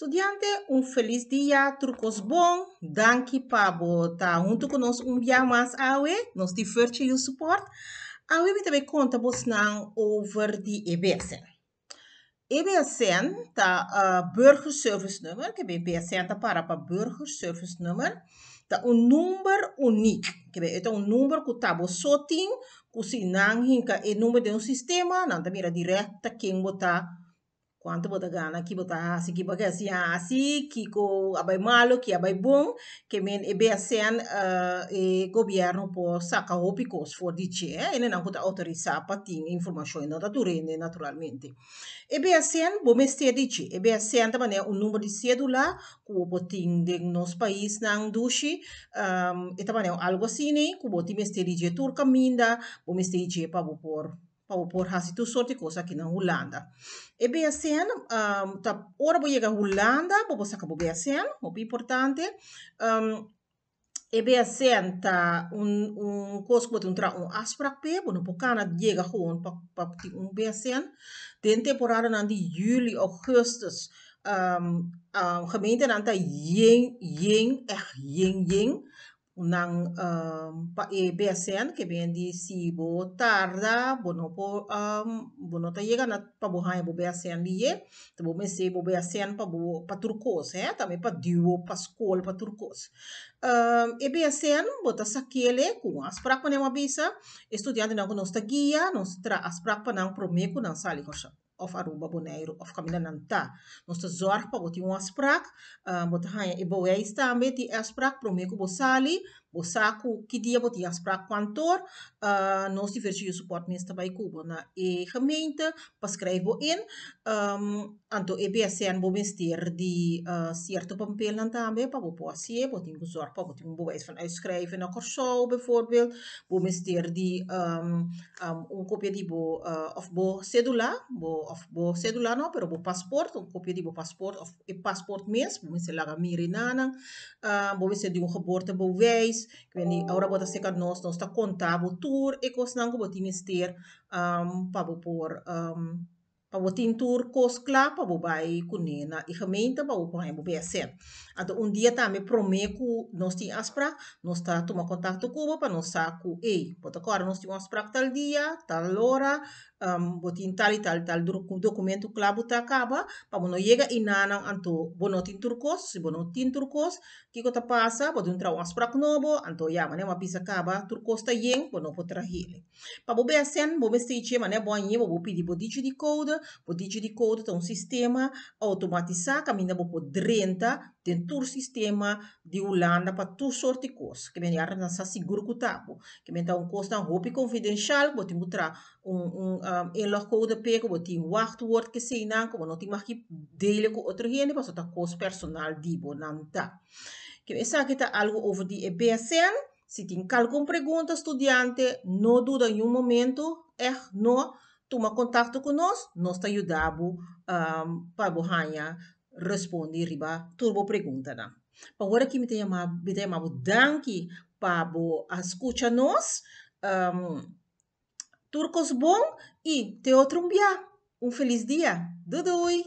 Estudiante, um feliz dia, turcos bom, danke pabo, tá junto conosco um dia mais aue, nos diverte e o suporte. Aue me também conta vos não over de EBSN. EBSN, tá, uh, Service Number, que EBSN é tá para para Service Number, tá um número único, que é um número que tá vos sotin, que se não hinca é número de um sistema, não tá mira direto quem botar quanto bota gana que bota si que baga assim assim que co abai malo que abai bom que men ebe asean uh, e governo po saca o cos for dice eh? e ne nan kuta autoriza patin informazione da turene naturalmente ebe asean bo mestier di ce ebe asean também é numero número de cédula, o ting de nos país nang dushi um, ehm, e é algo assim né, bo ti mestier di ce turca minda bo mestier di ce por por ha situ sorte cosa aqui na Holanda. E bem assim, um, ehm, tá, ora vou chegar à Holanda, vou sacar o bem assim, o importante. Um, ehm, e bem assim, tá, um, um coisa que um tra um asprape, bom, por cana chega gewoon para um bem assim, tem temporada na de julho, augustus, um, ehm, um, gemeente na tá yin, yin, echt yin, yin, unang um, eh, BSN que bem de si bo tarda bono po um, bono ta yega na pa bo hai bo BSN liye ta bo mese bo BSN pa bo pa turcos eh ta me pa duo pa skol pa turcos um, e BSN bo ta sakele kung asprak pa ne mabisa estudyante na ko nos ta guia nos tra asprak pa nang prome ko nang sali ko siya of Aruba, Bonaire of Nanta. Nós te zorg pa goti um afspraak, bot ha e bewijs staan met die afspraak, promeco bosali, bosaku kidia bot die afspraak kantoor, uh, nós diversi je support minister bij Cuba na e gemeente, pas schrijf bo in, um, anto e BSN bo minister di uh, cierto pampel na tambe, pa bo poasie, bot in zorg pa goti um bewijs van uitschrijven na Corsou bijvoorbeeld, bo minister die um, um, een kopie die bo, uh, of bo cedula, bo of bo cédula no pero bo passport un kopie die bo tipo passport of een eh, passport mis bo mensen laga miri nana uh, bo mensen die een bo ik weet niet ora bo dat zeker nos nos ta conta bo tour e was nango bo tini steer um, ah, pa bo por um, ah, pawotintur koskla pawobai kunena i gemeente pawopai bobesen ato un dia tame promeku nos ti aspra nos ta toma contacto cuba pa nos saku e potokora nos ti aspra tal dia tal hora um, botin tal tal tal documento clabu ta acaba pa bono llega inana anto bono tinturkos si bono tinturkos kiko ta pasa bodun tra aspra nobo anto ya mane ma pisa acaba turkos ta yeng bono potrahile pa bobesen bobestiche mane bonye bobo pidi bodici di code poti di code ton sistema automatizar caminda bo po drenta ten tur sistema di Holanda pa tur sorti kos que men yara nasa seguro ku tapo que men ta un kos dan hopi confidential bo ti mutra un un um, ehm, inlog code pe ko bo ti un wachtwoord ke sei nan ko no ti mag dele ku otro hene pa so ta personal di bo nanta que esa que ta algo over di EBSN Se tem alguma pergunta, estudante, não dúvida em um momento, é no toma contacto conosco, nós te ajudamos um, para borranha responder riba turbo pergunta na. Agora que me tem amado, me para escuta nós, um, turcos bom e te outro um dia. Um feliz dia. Dudui!